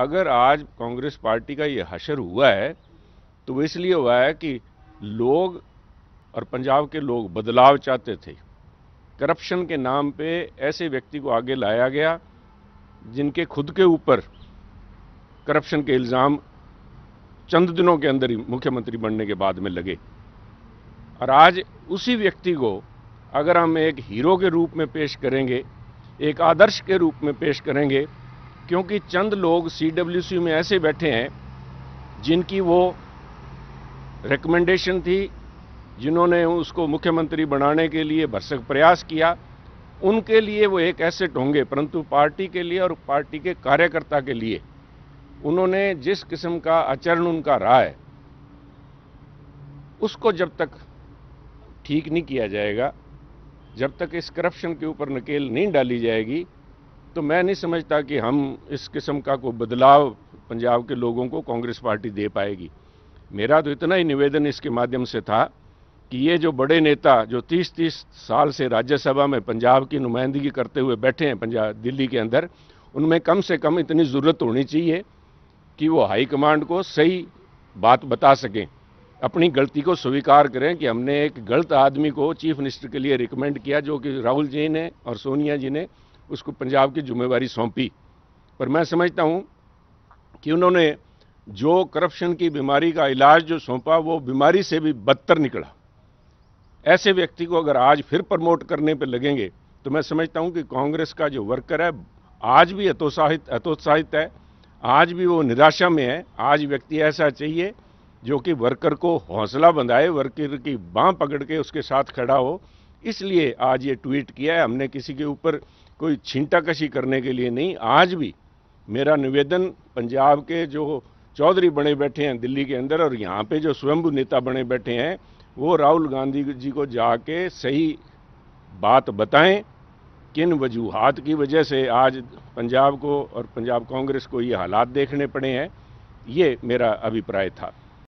अगर आज कांग्रेस पार्टी का ये हशर हुआ है तो वो इसलिए हुआ है कि लोग और पंजाब के लोग बदलाव चाहते थे करप्शन के नाम पे ऐसे व्यक्ति को आगे लाया गया जिनके खुद के ऊपर करप्शन के इल्ज़ाम चंद दिनों के अंदर ही मुख्यमंत्री बनने के बाद में लगे और आज उसी व्यक्ति को अगर हम एक हीरो के रूप में पेश करेंगे एक आदर्श के रूप में पेश करेंगे क्योंकि चंद लोग सी में ऐसे बैठे हैं जिनकी वो रिकमेंडेशन थी जिन्होंने उसको मुख्यमंत्री बनाने के लिए भरसक प्रयास किया उनके लिए वो एक एसेट होंगे परंतु पार्टी के लिए और पार्टी के कार्यकर्ता के लिए उन्होंने जिस किस्म का आचरण उनका रहा है उसको जब तक ठीक नहीं किया जाएगा जब तक इस करप्शन के ऊपर नकेल नहीं डाली जाएगी तो मैं नहीं समझता कि हम इस किस्म का कोई बदलाव पंजाब के लोगों को कांग्रेस पार्टी दे पाएगी मेरा तो इतना ही निवेदन इसके माध्यम से था कि ये जो बड़े नेता जो 30-30 साल से राज्यसभा में पंजाब की नुमाइंदगी करते हुए बैठे हैं पंजाब दिल्ली के अंदर उनमें कम से कम इतनी ज़रूरत होनी चाहिए कि वो हाईकमांड को सही बात बता सकें अपनी गलती को स्वीकार करें कि हमने एक गलत आदमी को चीफ मिनिस्टर के लिए रिकमेंड किया जो कि राहुल जी ने और सोनिया जी ने उसको पंजाब की जिम्मेवारी सौंपी पर मैं समझता हूँ कि उन्होंने जो करप्शन की बीमारी का इलाज जो सौंपा वो बीमारी से भी बदतर निकला ऐसे व्यक्ति को अगर आज फिर प्रमोट करने पर लगेंगे तो मैं समझता हूँ कि कांग्रेस का जो वर्कर है आज भी हतोत्साहित हतोत्साहित है आज भी वो निराशा में है आज व्यक्ति ऐसा चाहिए जो कि वर्कर को हौसला बंधाए वर्कर की बाँ पकड़ के उसके साथ खड़ा हो इसलिए आज ये ट्वीट किया है हमने किसी के ऊपर कोई छींटाकशी करने के लिए नहीं आज भी मेरा निवेदन पंजाब के जो चौधरी बने बैठे हैं दिल्ली के अंदर और यहाँ पे जो स्वयंभू नेता बने बैठे हैं वो राहुल गांधी जी को जाके सही बात बताएं किन वजूहत की वजह से आज पंजाब को और पंजाब कांग्रेस को ये हालात देखने पड़े हैं ये मेरा अभिप्राय था